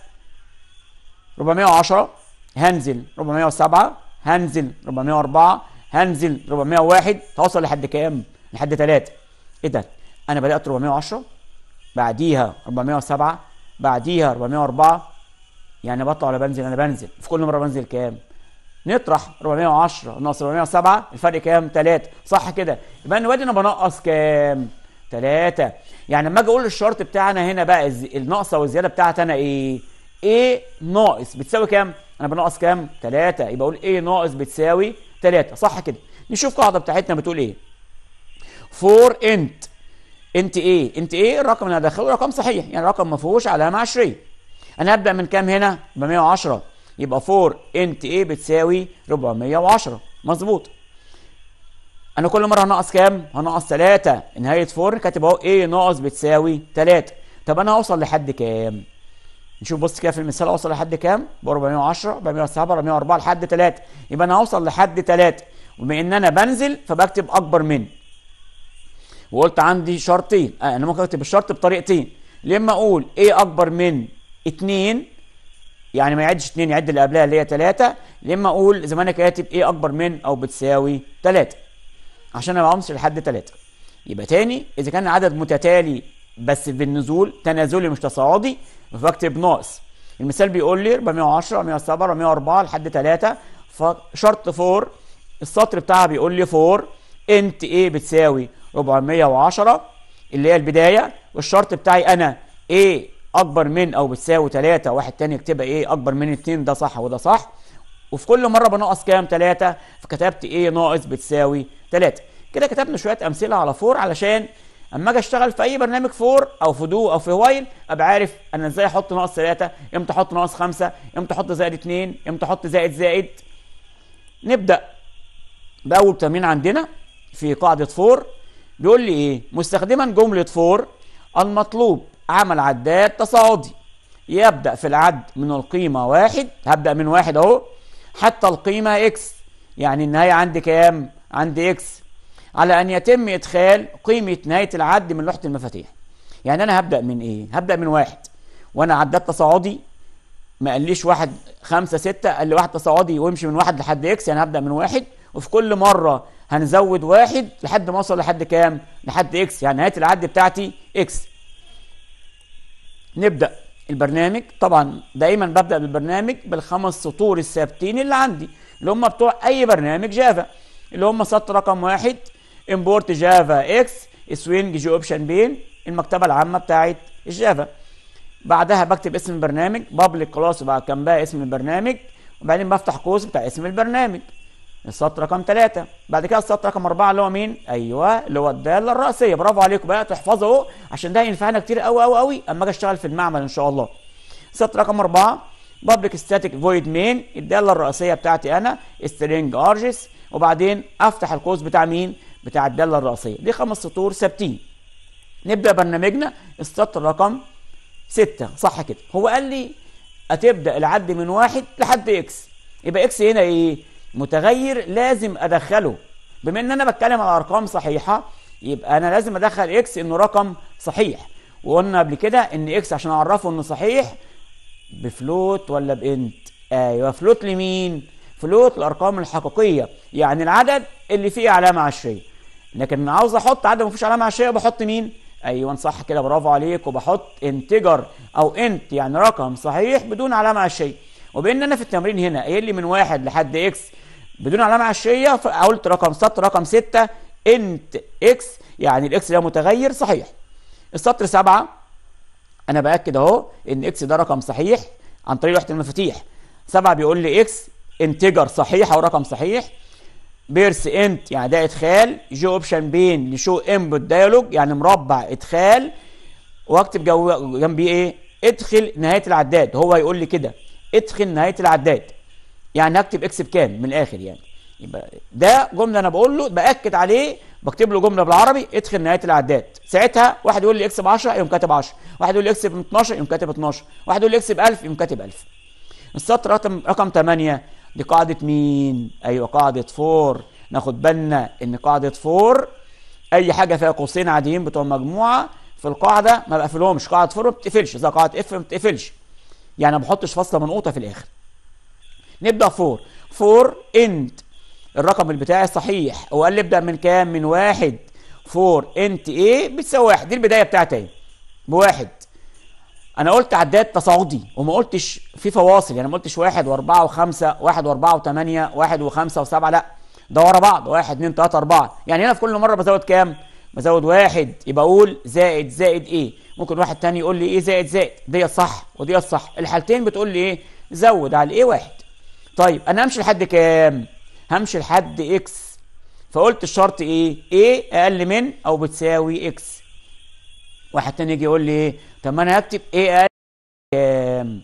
410 هنزل 407 هنزل 404 هنزل 401 هوصل لحد كام لحد 3 ايه ده انا بدات 410 بعديها 407 بعديها 404 يعني بطلع ولا بنزل انا بنزل في كل مره بنزل كام نطرح 410 ناقص 407 الفرق كام 3 صح كده يبقى النوادي انا بنقص كام 3 يعني لما اجي اقول الشرط بتاعنا هنا بقى الناقصه والزياده بتاعتي انا ايه ايه ناقص بتساوي كام انا بنقص كام 3 يبقى اقول ايه ناقص بتساوي 3 صح كده نشوف القاعده بتاعتنا بتقول ايه فور انت انت ايه انت ايه الرقم اللي داخله رقم صحيح يعني رقم ما فيهوش علامه عشريه انا هبدا من كام هنا ب 110 يبقى 4 انت ايه بتساوي 410 مظبوط انا كل مره هنقص كام هنقص 3 نهايه 4 كاتب اهو ايه ناقص بتساوي 3 طب انا هوصل لحد كام نشوف بص كده في المثال اوصل لحد كام ب 410 407 404 لحد 3 يبقى انا هوصل لحد 3 وبما ان انا بنزل فبكتب اكبر من وقلت عندي شرطين آه انا ممكن اكتب الشرط بطريقتين لما اقول ايه اكبر من 2 يعني ما يعدش اتنين يعد اللي قبلها اللي هي تلاتة لما اقول زي ما انا كاتب ايه اكبر من او بتساوي تلاتة عشان ما بمصر لحد تلاتة يبقى تاني اذا كان عدد متتالي بس بالنزول تنازلي مش تصاعدي فبكتب ناقص المثال بيقول لي 410 407 404 لحد 3 فشرط 4 السطر بتاعها بيقول لي 4 انت ايه بتساوي 410 اللي هي البدايه والشرط بتاعي انا ايه اكبر من او بتساوي 3 واحد تاني يكتبها ايه اكبر من 2 ده صح وده صح وفي كل مره بنقص كام 3 فكتبت ايه ناقص بتساوي 3 كده كتبنا شويه امثله على فور علشان اما اجي اشتغل في اي برنامج فور او في دو او في وايل ابقى عارف انا ازاي احط ناقص 3 امتى احط ناقص 5 امتى احط زائد 2 امتى احط زائد زائد نبدا باول تمرين عندنا في قاعده فور بيقول لي ايه مستخدما جمله فور المطلوب عمل عداد تصاعدي يبدأ في العد من القيمة واحد هبدأ من واحد اهو حتى القيمة اكس يعني النهاية عندي كام؟ عندي اكس على أن يتم إدخال قيمة نهاية العد من لوحة المفاتيح يعني أنا هبدأ من إيه؟ هبدأ من واحد وأنا عداد تصاعدي ما قاليش واحد خمسة ستة قال لي واحد تصاعدي ويمشي من واحد لحد إكس يعني هبدأ من واحد وفي كل مرة هنزود واحد لحد ما أوصل لحد كام؟ لحد إكس يعني نهاية العد بتاعتي إكس نبدأ البرنامج طبعا دايما ببدأ بالبرنامج بالخمس سطور الثابتين اللي عندي اللي هم بتوع أي برنامج جافا اللي هم سطر رقم واحد امبورت جافا اكس سوينج جي اوبشن بين المكتبة العامة بتاعت الجافا بعدها بكتب اسم البرنامج بابليك كلاس وبعد كان بقى اسم البرنامج وبعدين بفتح قوس بتاع اسم البرنامج السطر رقم ثلاثة بعد كده السطر رقم أربعة اللي هو مين ايوه اللي هو الداله الراسيه برافو عليكم بقى تحفظوا اهو عشان ده ينفعنا كتير قوي قوي قوي اما اجي اشتغل في المعمل ان شاء الله السطر رقم أربعة بابليك ستاتيك فويد مين الداله الرأسية بتاعتي انا سترينج ارجس وبعدين افتح القوس بتاع مين بتاع الداله الرأسية دي خمس سطور ثابتين نبدا برنامجنا السطر رقم ستة صح كده هو قال لي هتبدا العد من واحد لحد اكس يبقى اكس هنا ايه متغير لازم ادخله بما ان انا بتكلم على ارقام صحيحه يبقى انا لازم ادخل اكس انه رقم صحيح وقلنا قبل كده ان اكس عشان اعرفه انه صحيح بفلوت ولا بانت ايوه فلوت لمين فلوت الارقام الحقيقيه يعني العدد اللي فيه علامه عشريه لكن عاوز احط عدد ما فيهوش علامه عشريه بحط مين ايوه صح كده برافو عليك وبحط انتجر او انت يعني رقم صحيح بدون علامه عشريه وبان انا في التمرين هنا قايل لي من واحد لحد اكس بدون علامه عشريه قلت رقم سطر رقم 6 انت اكس يعني الاكس ده متغير صحيح السطر 7 انا باكد اهو ان اكس ده رقم صحيح عن طريق لوحه المفاتيح 7 بيقول لي اكس انتجر صحيح او رقم صحيح بيرس انت يعني ده ادخال جو اوبشن بين لشو انبوت دايلوج يعني مربع ادخال واكتب جنبيه ايه ادخل نهايه العداد هو يقول لي كده ادخل نهايه العداد يعني هكتب اكس بكام من الاخر يعني يبقى ده جمله انا بقول له باكد عليه بكتب له جمله بالعربي ادخل نهايه العداد ساعتها واحد يقول لي اكس ب 10 يقوم كاتب 10 واحد يقول لي اكس ب 12 يقوم كاتب 12 واحد يقول لي اكس ب 1000 يقوم كاتب 1000 السطر رقم رقم 8 دي قاعده مين ايوه قاعده فور ناخد بالنا ان قاعده فور اي حاجه فيها قوسين عاديين بتوع مجموعه في القاعده ما بقفلهمش قاعده فور ما بتقفلش اذا قاعده اف ما بتقفلش يعني ما بحطش فاصله منقوطه في الاخر نبدأ فور فور انت الرقم بتاعي صحيح هو قال لي ابدأ من كام من واحد فور انت ايه بتساوي واحد دي البداية بتاعتي بواحد انا قلت عداد تصاعدي وما قلتش في فواصل يعني ما قلتش واحد واربعة وخمسة واحد واربعة وثمانية واحد وخمسة وسبعة لا ده ورا بعض واحد اتنين تلاتة اربعة يعني هنا في كل مرة بزود كام بزود واحد يبقى اقول زائد زائد ايه ممكن واحد تاني يقول لي ايه زائد زائد ديت صح وديت صح الحالتين بتقول لي ايه زود على الايه واحد طيب انا همشي لحد كام همشي لحد اكس فقلت الشرط ايه ايه اقل من او بتساوي اكس واحد تاني يجي يقول لي ايه طب ما انا هكتب ايه اقل كام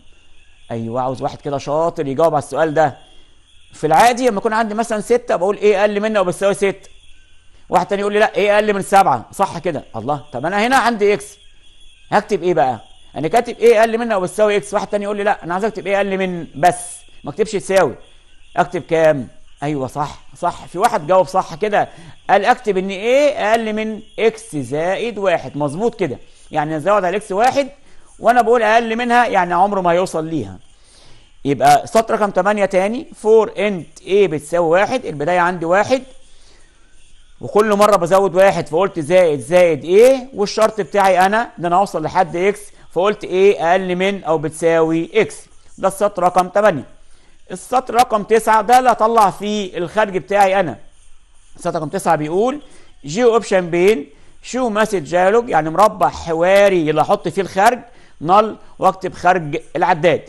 ايوه عاوز واحد كده شاطر يجاوب على السؤال ده في العادي لما يكون عندي مثلا 6 بقول ايه اقل من او بتساوي 6 واحد تاني يقول لي لا ايه اقل من 7 صح كده الله طب انا هنا عندي اكس هكتب ايه بقى انا كاتب ايه اقل من او بتساوي اكس واحد تاني يقول لي لا انا عايز اكتب ايه اقل من بس ما اكتبش تساوي اكتب كام ايوه صح صح في واحد جاوب صح كده قال اكتب ان ايه اقل من اكس زائد واحد مظبوط كده يعني نزود على اكس واحد وانا بقول اقل منها يعني عمره ما يوصل ليها يبقى سطر رقم 8 تاني 4 انت ايه بتساوي واحد البدايه عندي واحد وكل مره بزود واحد فقلت زائد زائد ايه والشرط بتاعي انا ان انا اوصل لحد اكس فقلت ايه اقل من او بتساوي اكس ده السطر رقم 8 السطر رقم تسعة ده اللي هطلع فيه الخارج بتاعي انا السطر رقم تسعة بيقول جيو اوبشن بين شو مسج ديالوج يعني مربع حواري اللي هحط فيه الخارج نل واكتب خارج العداد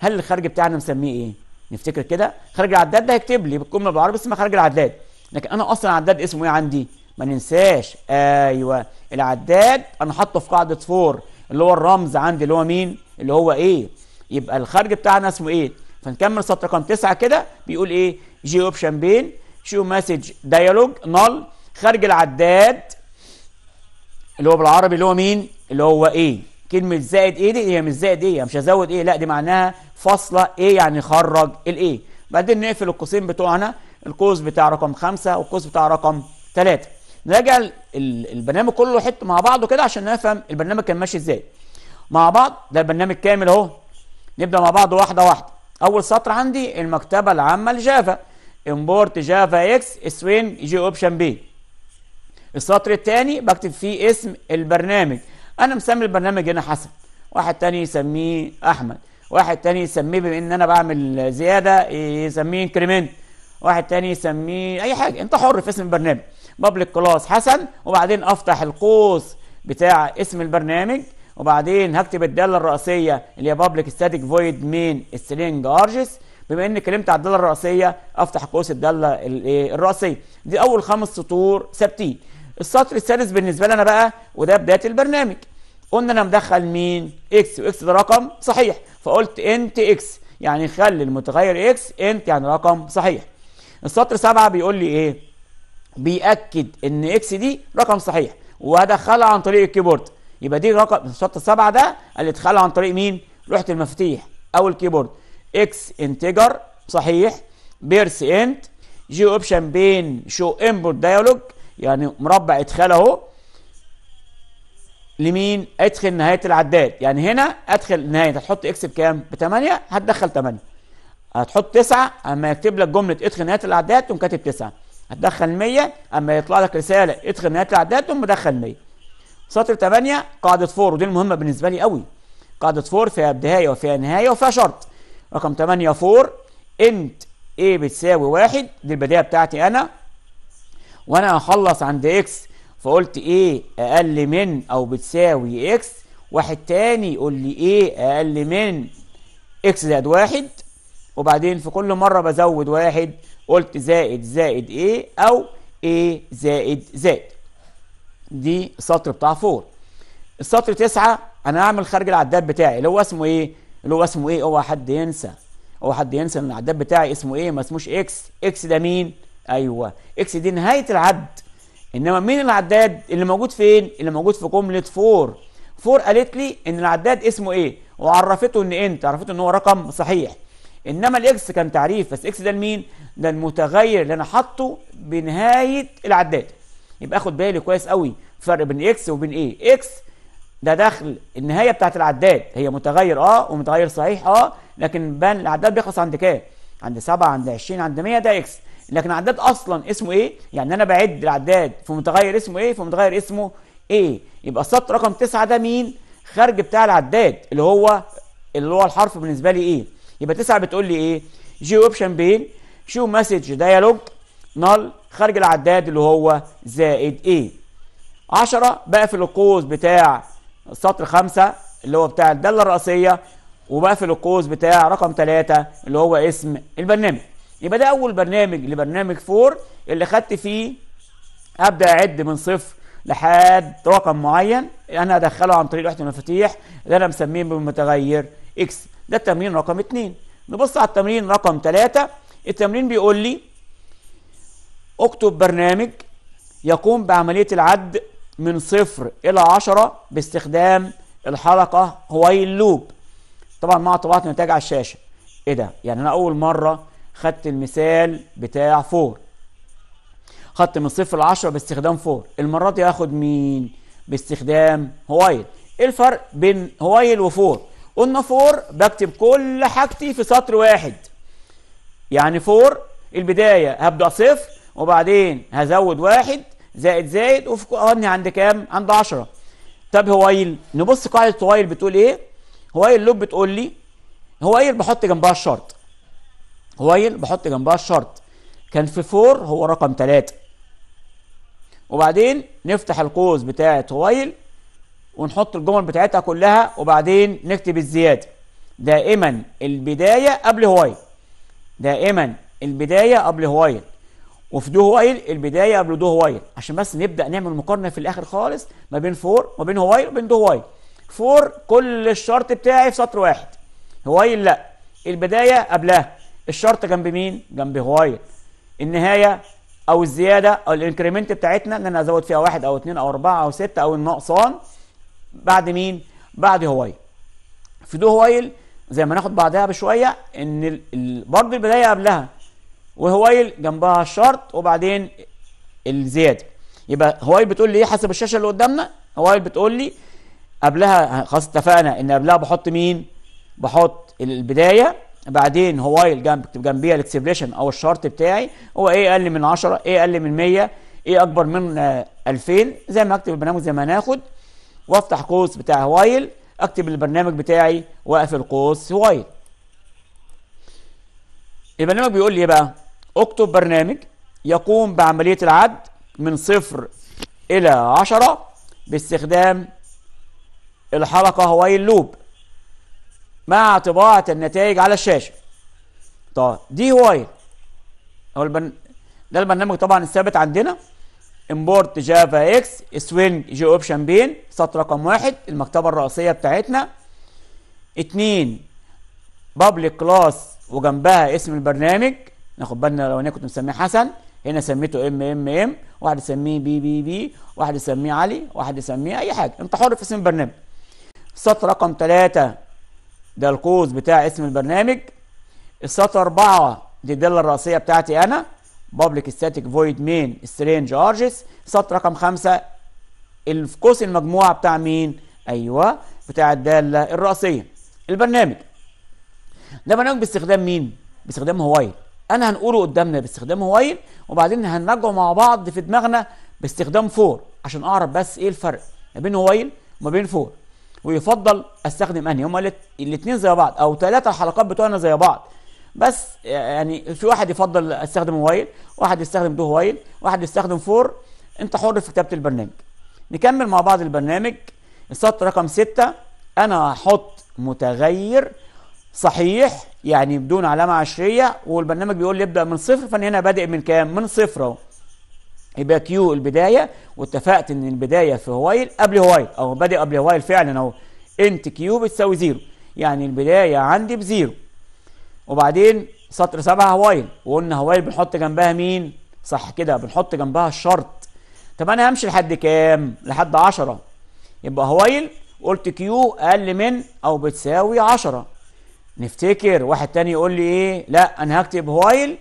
هل الخارج بتاعنا مسميه ايه نفتكر كده خارج العداد ده هيكتب لي بالجمله بالعربي اسمها خارج العداد لكن انا اصلا العداد اسمه ايه عندي ما ننساش ايوه العداد انا حاطه في قاعده فور اللي هو الرمز عندي اللي هو مين اللي هو ايه يبقى الخارج بتاعنا اسمه ايه فنكمل سطر رقم تسعة كده بيقول ايه جي اوبشن بين شو مسج ديالوج نل خارج العداد اللي هو بالعربي اللي هو مين اللي هو ايه كلمة زائد ايه دي هي مش زائد ايه مش هزود ايه لا دي معناها فاصلة ايه يعني خرج الايه بعدين نقفل القوسين بتوعنا القوس بتاع رقم خمسة والقوس بتاع رقم ثلاثة نراجع البرنامج كله حته مع بعضه كده عشان نفهم البرنامج كان ماشي ازاي مع بعض ده البرنامج كامل اهو نبدا مع بعض واحده واحده اول سطر عندي المكتبه العامه لجافا امبورت جافا اكس اسوين جي اوبشن بي السطر الثاني بكتب فيه اسم البرنامج انا مسمي البرنامج هنا حسن واحد تاني يسميه احمد واحد تاني يسميه بما ان انا بعمل زياده يسميه انكريمنت واحد تاني يسميه اي حاجه انت حر في اسم البرنامج بابليك كلاس حسن وبعدين افتح القوس بتاع اسم البرنامج وبعدين هكتب الداله الرئيسيه اللي هي بابليك ستاتيك فويد مين سترينج ارجس بما اني اتكلمت على الداله الرئيسيه افتح قوس الداله إيه، الرئيسيه دي اول خمس سطور ثابتين السطر السادس بالنسبه لنا بقى وده بدايه البرنامج قلنا انا مدخل مين اكس واكس ده رقم صحيح فقلت انت اكس يعني خلي المتغير اكس انت يعني رقم صحيح السطر سبعة بيقول لي ايه بيأكد ان اكس دي رقم صحيح وهدخلها عن طريق الكيبورد يبقى دي رقم الشرط السبعه ده الادخال عن طريق مين؟ لوحه المفاتيح او الكيبورد اكس انتجر صحيح بيرس انت جي اوبشن بين شو انبوت ديالوج يعني مربع ادخال اهو لمين؟ ادخل نهايه العداد يعني هنا ادخل نهايه هتحط اكس بكام؟ ب 8 هتدخل 8 هتحط 9 اما يكتب لك جمله ادخل نهايه العداد تقوم كاتب 9 هتدخل 100 اما يطلع لك رساله ادخل نهايه العداد تقوم مدخل 100 سطر 8 قاعده 4 ودي المهمه بالنسبه لي قوي قاعده 4 فيها بدايه وفيها نهايه وفيها شرط رقم 8 4 انت a بتساوي 1 دي البدايه بتاعتي انا وانا هخلص عند اكس فقلت ايه اقل من او بتساوي اكس واحد تاني يقول لي ايه اقل من اكس زائد واحد وبعدين في كل مره بزود واحد قلت زائد زائد ايه او ايه زائد زائد دي السطر بتاع 4 السطر تسعة انا هعمل خارج العداد بتاعي اللي هو اسمه ايه اللي هو اسمه ايه اوعى حد ينسى اوعى حد ينسى ان العداد بتاعي اسمه ايه ما اسموش اكس اكس ده مين ايوه اكس دي نهايه العد انما مين العداد اللي موجود فين اللي موجود في جمله فور فور قالت لي ان العداد اسمه ايه وعرفته ان انت عرفته ان هو رقم صحيح انما الاكس كان تعريف بس اكس ده لمين ده المتغير اللي انا حاطه بنهايه العداد يبقى اخد بالي كويس قوي فرق بين اكس وبين ايه اكس ده دخل النهايه بتاعت العداد هي متغير اه ومتغير صحيح اه لكن بان العداد بيخلص عند كام عند 7 عند 20 عند 100 ده اكس لكن عداد اصلا اسمه ايه يعني انا بعد العداد في متغير اسمه ايه في متغير اسمه ايه يبقى السطر رقم 9 ده مين خارج بتاع العداد اللي هو اللي هو الحرف بالنسبه لي ايه يبقى 9 بتقول لي ايه جي اوبشن بين شو مسج دايالوج نال خارج العداد اللي هو زائد ايه 10 بقفل القوس بتاع سطر 5 اللي هو بتاع الداله الرئيسيه وبقفل القوس بتاع رقم 3 اللي هو اسم البرنامج يبقى ده اول برنامج لبرنامج 4 اللي خدت فيه ابدا اعد من صفر لحد رقم معين انا هدخله عن طريق لوحه المفاتيح اللي انا مسميه بالمتغير اكس ده التمرين رقم 2 نبص على التمرين رقم 3 التمرين بيقول لي اكتب برنامج يقوم بعملية العد من صفر إلى عشرة باستخدام الحلقة هويل لوب طبعا مع طباعة النتائج على الشاشة إيه ده يعني أنا أول مرة خدت المثال بتاع فور خدت من صفر لعشرة باستخدام فور المرة دي هاخد مين باستخدام هوايل إيه الفرق بين هوايل وفور قلنا فور بكتب كل حاجتي في سطر واحد يعني فور البداية هبدأ صفر وبعدين هزود واحد زائد زائد وفي عند كام عند 10 طب هوايل نبص قاعده هوايل بتقول ايه هوايل لوب بتقول لي هوايل بحط جنبها الشرط هوايل بحط جنبها الشرط كان في 4 هو رقم 3 وبعدين نفتح القوس بتاعه هوايل ونحط الجمل بتاعتها كلها وبعدين نكتب الزياده دائما البدايه قبل هوايل دائما البدايه قبل هوايل وفي دو هوايل البدايه قبل دو هوايل عشان بس نبدا نعمل مقارنه في الاخر خالص ما بين فور وما بين هوايل وبين دو هوايل فور كل الشرط بتاعي في سطر واحد هوايل لا البدايه قبلها الشرط جنب مين جنب هوايل النهايه او الزياده او الانكريمنت بتاعتنا ان انا ازود فيها واحد او اتنين او اربعه او سته او النقصان بعد مين بعد هوايل في دو هوايل زي ما ناخد بعدها بشويه ان برضه البدايه قبلها وهوايل جنبها الشرط وبعدين الزياده يبقى هوايل بتقول لي ايه حسب الشاشه اللي قدامنا هوايل بتقول لي قبلها خلاص اتفقنا ان قبلها بحط مين بحط البدايه بعدين هوايل جنب جنبيها الاكسبريشن او الشرط بتاعي هو ايه اقل من 10 ايه اقل من 100 ايه اكبر من 2000 زي ما اكتب البرنامج زي ما هناخد وافتح قوس بتاع هوايل اكتب البرنامج بتاعي واقفل قوس هوايل البرنامج بيقول لي ايه بقى اكتب برنامج يقوم بعملية العد من صفر إلى عشرة باستخدام الحلقة هواي لوب مع طباعة النتائج على الشاشة طيب دي وايل هو البن... ده البرنامج طبعا الثابت عندنا امبورت جافا اكس سوينج جي اوبشن بين سطر رقم واحد المكتبة الرئيسية بتاعتنا اتنين بابليك كلاس وجنبها اسم البرنامج ناخد بالنا لو انا كنت مسميه حسن هنا سميته ام ام ام واحد يسميه بي بي بي واحد يسميه علي واحد يسميه اي حاجه انت حر في اسم البرنامج السطر رقم ثلاثة ده القوس بتاع اسم البرنامج السطر أربعة دي الدالة الرئيسية بتاعتي أنا public static void main سترينج أرجس السطر رقم خمسة القوس المجموعة بتاع مين؟ أيوه بتاع الدالة الرئيسية البرنامج ده برنامج باستخدام مين؟ باستخدام هوايل انا هنقوله قدامنا باستخدام هويل وبعدين هنراجعه مع بعض في دماغنا باستخدام فور عشان اعرف بس ايه الفرق ما بين هويل وما بين فور ويفضل استخدم انهي هما الاثنين زي بعض او ثلاثه الحلقات بتوعنا زي بعض بس يعني في واحد يفضل استخدم هويل واحد يستخدم دو هويل واحد يستخدم فور انت حر في كتابه البرنامج نكمل مع بعض البرنامج السطر رقم 6 انا هحط متغير صحيح يعني بدون علامة عشرية والبرنامج بيقول لي ابدأ من صفر فأنا هنا بادئ من كام؟ من صفر أهو يبقى كيو البداية واتفقت إن البداية في هوايل قبل هوايل أو بادئ قبل هوايل فعلا أهو انت كيو بتساوي زيرو يعني البداية عندي بزيرو وبعدين سطر سبعة هوايل وقلنا هوايل بنحط جنبها مين؟ صح كده بنحط جنبها الشرط طب أنا همشي لحد كام؟ لحد 10 يبقى هوايل قلت كيو أقل من أو بتساوي 10 نفتكر واحد تاني يقول لي ايه لا انا هكتب وايل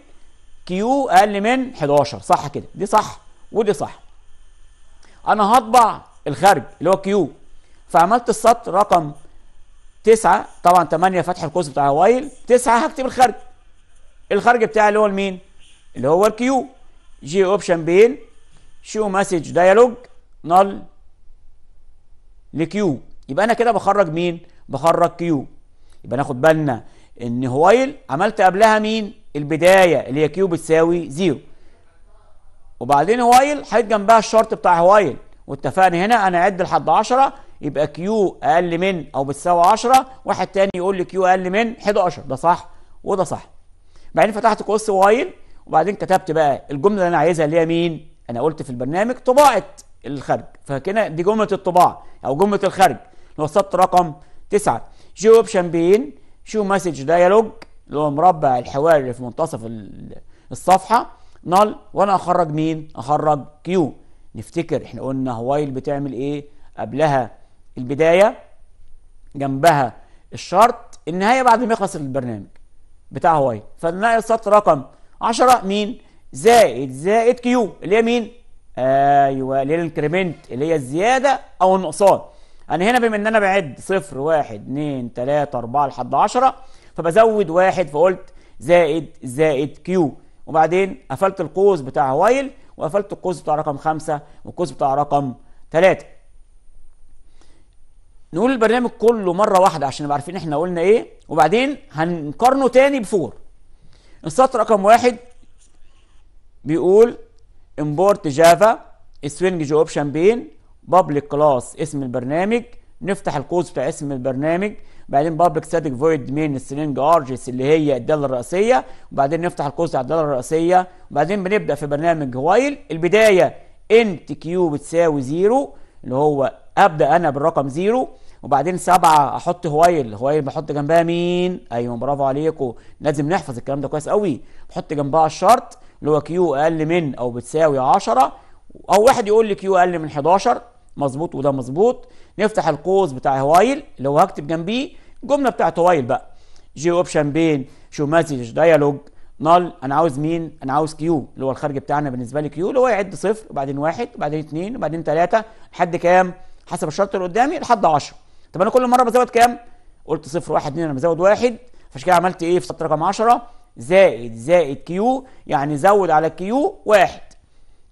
كيو اقل من 11 صح كده دي صح ودي صح انا هطبع الخارج اللي هو كيو فعملت السطر رقم 9 طبعا 8 فتح القوس بتاع وايل 9 هكتب الخارج الخارج بتاعي اللي هو المين اللي هو الكيو جي اوبشن بين شو مسج ديالوج نل لكيو يبقى انا كده بخرج مين بخرج كيو يبقى ناخد بالنا ان هويل عملت قبلها مين البداية اللي هي كيو بتساوي زيرو وبعدين هويل حط جنبها الشرط بتاع هويل واتفقنا هنا انا اعد لحد 10 يبقى كيو اقل من او بتساوي 10 واحد تاني يقول لي كيو اقل من 11 ده صح وده صح بعدين فتحت قوس وايل وبعدين كتبت بقى الجمله اللي انا عايزها اللي هي مين انا قلت في البرنامج طباعه الخرج فكده دي جمله الطباعه او جمله الخرج لو وصلت رقم 9 اوبشن بين شو مسج دايالوج اللي هو مربع الحواري اللي في منتصف الصفحه نل وانا اخرج مين اخرج كيو نفتكر احنا قلنا وايل بتعمل ايه قبلها البدايه جنبها الشرط النهايه بعد ما يخلص البرنامج بتاع وايل فنلاقي السطر رقم 10 مين زائد زائد كيو اللي هي مين ايوه اللي هي الانكريمنت اللي هي الزياده او النقصان انا هنا بما ان انا بعد صفر واحد اتنين تلاته اربعه لحد عشره فبزود واحد فقلت زائد زائد كيو وبعدين قفلت القوس بتاع وايل وقفلت القوس بتاع رقم خمسه والقوس بتاع رقم تلاته نقول البرنامج كله مره واحده عشان نبقى عارفين احنا قلنا ايه وبعدين هنقارنه تاني بفور السطر رقم واحد بيقول امبورت جافا سوينج جو اوبشن بين بابليك كلاس اسم البرنامج نفتح القوس بتاع اسم البرنامج بعدين بابليك ستاتيك فويد من سترينج ارجس اللي هي الداله الرئيسيه وبعدين نفتح القوس بتاع الداله الرئيسيه وبعدين بنبدا في برنامج وايل البدايه انت كيو بتساوي زيرو اللي هو ابدا انا بالرقم زيرو وبعدين سبعة احط هوايل هوايل بحط جنبها مين ايوه برافو عليكم لازم نحفظ الكلام ده كويس قوي بحط جنبها الشرط اللي هو كيو اقل من او بتساوي 10 او واحد يقول لي كيو اقل من 11 مظبوط وده مظبوط نفتح القوس بتاع هوايل اللي هو هكتب جنبيه الجمله بتاعت هوايل بقى جي اوبشن بين شو مسج ديالوج نال انا عاوز مين انا عاوز كيو اللي هو الخارج بتاعنا بالنسبه لي كيو اللي هو يعد صفر وبعدين واحد وبعدين اثنين وبعدين ثلاثه لحد كام حسب الشرط اللي قدامي لحد 10 طب انا كل مره بزود كام قلت صفر واحد اثنين انا بزود واحد فعشان كده عملت ايه في سطر رقم 10 زائد زائد كيو يعني زود على كيو واحد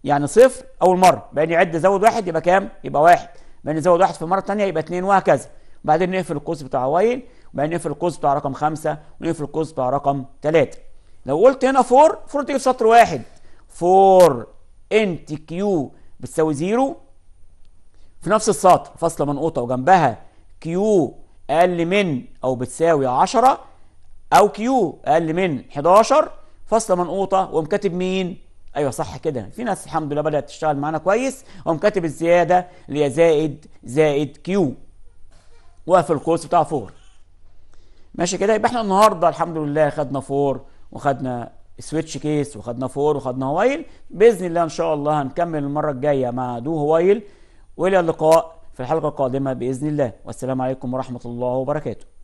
يعني صفر اول مره بعدين يعد زود واحد يبقى كام يبقى واحد بعدين نزود واحد في المره الثانيه يبقى اثنين وهكذا وبعدين نقفل القوس بتاع واي وبعدين نقفل القوس بتاع رقم خمسة ونقفل القوس بتاع رقم ثلاثة لو قلت هنا 4 4 تيجي في سطر واحد 4 انت كيو بتساوي زيرو في نفس السطر فاصلة منقوطة وجنبها كيو أقل من أو بتساوي 10 أو كيو أقل من 11 فاصلة منقوطة ومكاتب مين؟ ايوه صح كده في ناس الحمد لله بدات تشتغل معانا كويس قام كاتب الزياده اللي هي زائد زائد كيو وقف الكورس بتاع فور ماشي كده يبقى احنا النهارده الحمد لله خدنا فور وخدنا سويتش كيس وخدنا فور وخدنا هوايل باذن الله ان شاء الله هنكمل المره الجايه مع دو هوايل والى اللقاء في الحلقه القادمه باذن الله والسلام عليكم ورحمه الله وبركاته